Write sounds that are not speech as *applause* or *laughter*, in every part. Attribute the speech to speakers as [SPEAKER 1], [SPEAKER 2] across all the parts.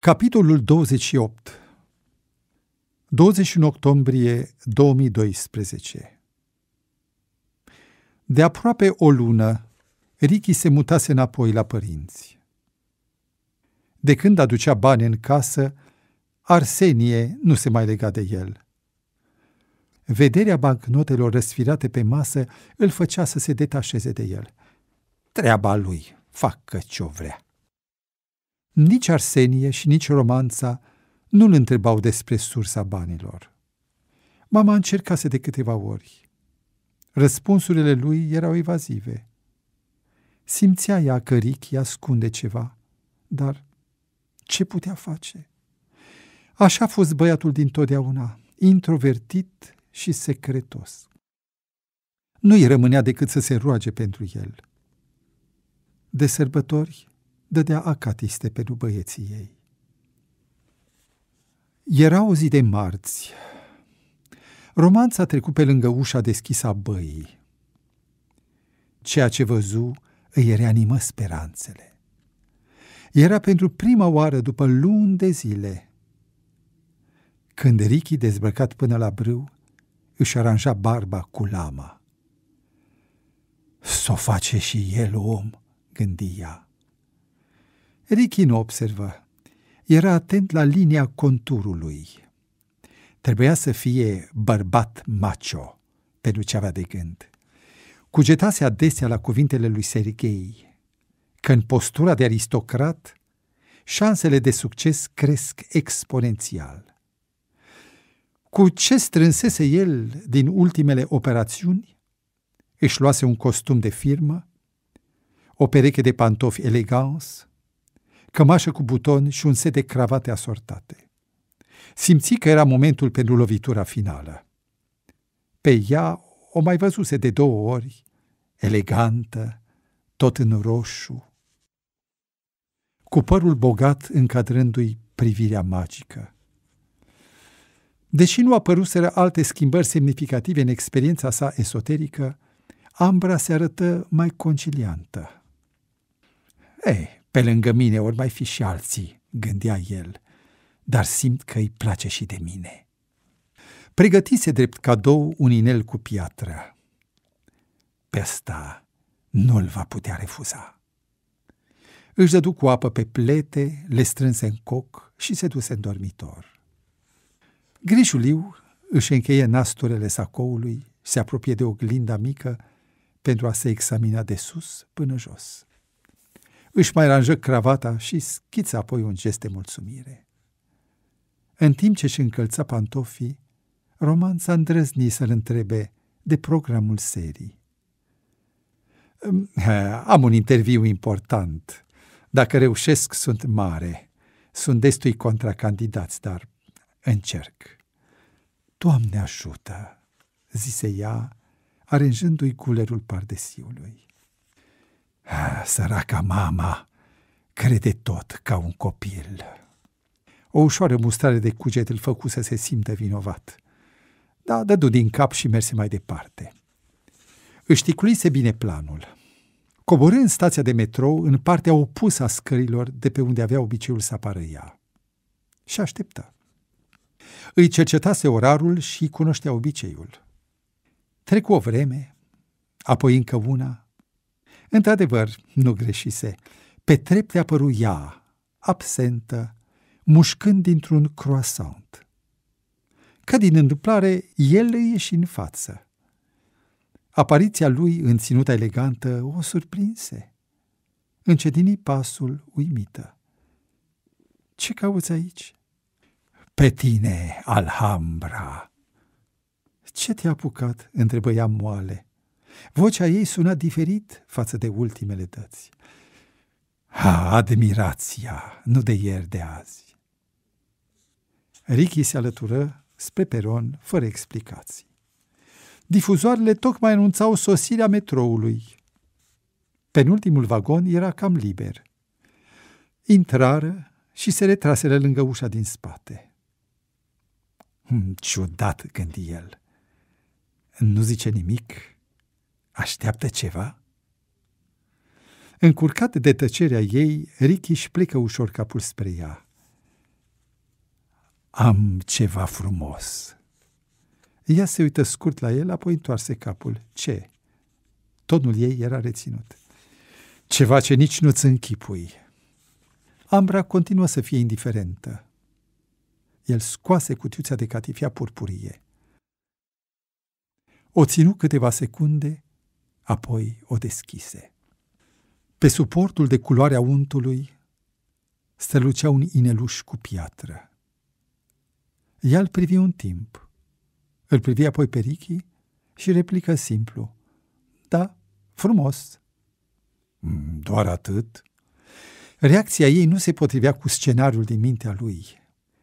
[SPEAKER 1] Capitolul 28 21 octombrie 2012 De aproape o lună, Ricky se mutase înapoi la părinți. De când aducea bani în casă, Arsenie nu se mai lega de el. Vederea bancnotelor răsfirate pe masă îl făcea să se detașeze de el. Treaba lui, facă ce-o vrea. Nici Arsenie și nici Romanța nu îl întrebau despre sursa banilor. Mama încercase de câteva ori. Răspunsurile lui erau evazive. Simțea ea că Ricky ascunde ceva, dar ce putea face? Așa a fost băiatul din totdeauna, introvertit și secretos. Nu-i rămânea decât să se roage pentru el. De sărbători, dădea acatiste pe băieții ei. Era o zi de marți. Romanța a trecut pe lângă ușa deschisă a băii. Ceea ce văzu îi reanimă speranțele. Era pentru prima oară după luni de zile. Când Ricky, dezbrăcat până la brâu, își aranja barba cu lama. S-o face și el om, gândia. ea. Richin observă. Era atent la linia conturului. Trebuia să fie bărbat macho, ce avea de gând. Cugetase adesea la cuvintele lui Serghei, că în postura de aristocrat, șansele de succes cresc exponențial. Cu ce strânsese el din ultimele operațiuni? Își luase un costum de firmă, o pereche de pantofi eleganți, cămașă cu buton și un set de cravate asortate. Simți că era momentul pentru lovitura finală. Pe ea o mai văzuse de două ori, elegantă, tot în roșu, cu părul bogat încadrându-i privirea magică. Deși nu apăruseră alte schimbări semnificative în experiența sa esoterică, Ambra se arătă mai conciliantă. Ei, eh, pe lângă mine ori mai fi și alții, gândea el, dar simt că îi place și de mine. Pregătise drept cadou un inel cu piatră. Pe asta nu-l va putea refuza. Își dădu cu apă pe plete, le strânse în coc și se duse în dormitor. Grișuliu își încheie nasturele sacoului, se apropie de oglinda mică pentru a se examina de sus până jos. Își mai aranjă cravata și schiță apoi un gest de mulțumire. În timp ce își încălța pantofii, Roman s-a îndrăznit să-l întrebe de programul serii. *laughs* Am un interviu important. Dacă reușesc, sunt mare. Sunt destui contracandidați, dar încerc. Doamne ajută, zise ea, aranjându-i culerul pardesiului. Ah, săraca mama crede tot ca un copil. O ușoară mustare de cuget îl făcu să se simtă vinovat. Da, dădu din cap și merse mai departe. Își ticulise bine planul. Coborând în stația de metrou, în partea opusă a scărilor de pe unde avea obiceiul să apară ea. Și așteptă. Îi cercetase orarul și cunoștea obiceiul. Trecu o vreme, apoi încă una, Într-adevăr, nu greșise. Pe trepte apăru ea, absentă, mușcând dintr-un croissant. Ca din întâmplare, el îi ieși în față. Apariția lui în ținuta elegantă o surprinse. Încetini pasul uimită. Ce cauți aici? Pe tine, Alhambra! Ce te-a apucat?" întrebă ea moale. Vocea ei suna diferit față de ultimele dăți. Ha, admirația, nu de ieri de azi. Ricky se alătură spre peron, fără explicații. Difuzoarele tocmai anunțau sosirea metroului. Penultimul vagon era cam liber. Intrară și se retraseră lângă ușa din spate. Hmm, ciudat, gândi el. Nu zice nimic Așteaptă ceva? Încurcat de tăcerea ei, Ricky își plecă ușor capul spre ea. Am ceva frumos. Ea se uită scurt la el, apoi întoarse capul. Ce? Tonul ei era reținut. Ceva ce nici nu-ți închipui. Ambra continuă să fie indiferentă. El scoase cutiuța de catifia purpurie. O ținu câteva secunde, apoi o deschise. Pe suportul de culoare a untului strălucea un ineluș cu piatră. Ea îl privi un timp, îl privi apoi pe Ricky și replică simplu. Da, frumos. Mm, doar atât? Reacția ei nu se potrivea cu scenariul din mintea lui.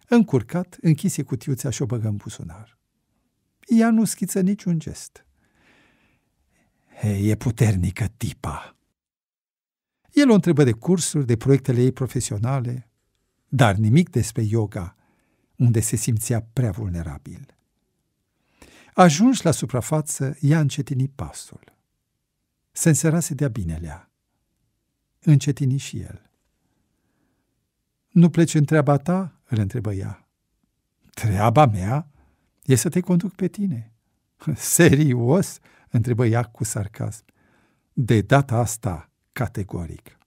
[SPEAKER 1] Încurcat, închise cutiuța și o băgă în buzunar. Ea nu schiță niciun gest. Hei, e puternică tipa. El o întrebă de cursuri, de proiectele ei profesionale, dar nimic despre yoga, unde se simțea prea vulnerabil. Ajuns la suprafață, ea încetini pasul. Se înserase de-a binelea. Încetini și el. Nu pleci în treaba ta?" îl întrebă ea. Treaba mea e să te conduc pe tine." Serios?" întrebă ea cu sarcasm. De data asta, categoric.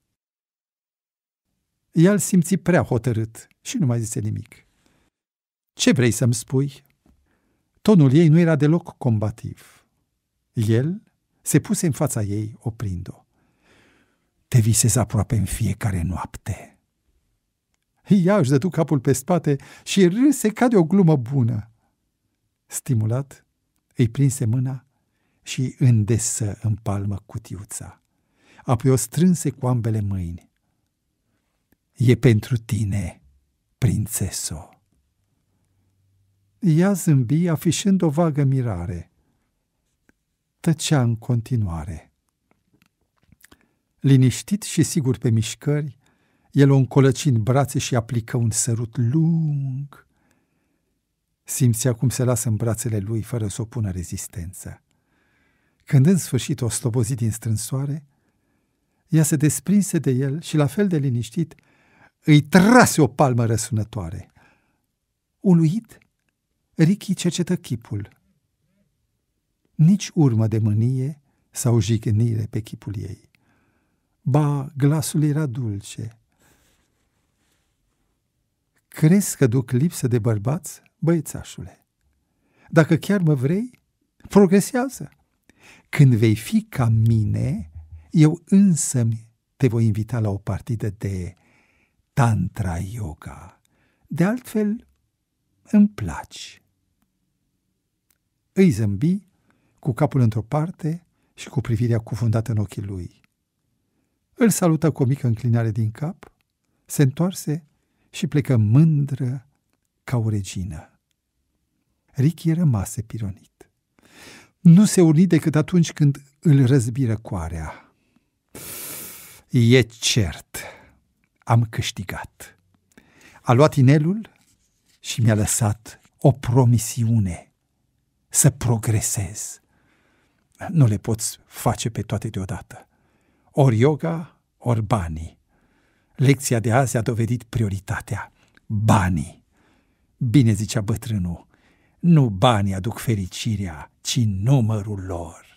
[SPEAKER 1] El simți prea hotărât și nu mai zise nimic. Ce vrei să-mi spui?" Tonul ei nu era deloc combativ. El se puse în fața ei, oprind-o. Te visez aproape în fiecare noapte. Ea își dădu capul pe spate și râse ca de o glumă bună. Stimulat, îi prinse mâna și îndesă în palmă cutiuța. Apoi o strânse cu ambele mâini. E pentru tine, prințeso. Ea zâmbi, afișând o vagă mirare. Tăcea în continuare. Liniștit și sigur pe mișcări, el o încolăci în brațe și aplică un sărut lung. Simțea cum se lasă în brațele lui fără să opună rezistență. Când în sfârșit o slobozi din strânsoare, ea se desprinse de el și, la fel de liniștit, îi trase o palmă răsunătoare. Uluit, Ricky cercetă chipul. Nici urmă de mânie sau jignire pe chipul ei. Ba, glasul era dulce. Crezi că duc lipsă de bărbați, băiețașule? Dacă chiar mă vrei, progresează. Când vei fi ca mine, eu însă te voi invita la o partidă de Tantra Yoga. De altfel, îmi placi. Îi zâmbi cu capul într-o parte și cu privirea cufundată în ochii lui. Îl salută cu o mică înclinare din cap, se întoarse și plecă mândră ca o regină. Ricky rămase pironic nu se urni decât atunci când îl răzbiră coarea. E cert, am câștigat. A luat inelul și mi-a lăsat o promisiune să progresez. Nu le poți face pe toate deodată. Ori yoga, ori banii. Lecția de azi a dovedit prioritatea. Banii. Bine zicea bătrânul, nu banii aduc fericirea, ci numărul lor.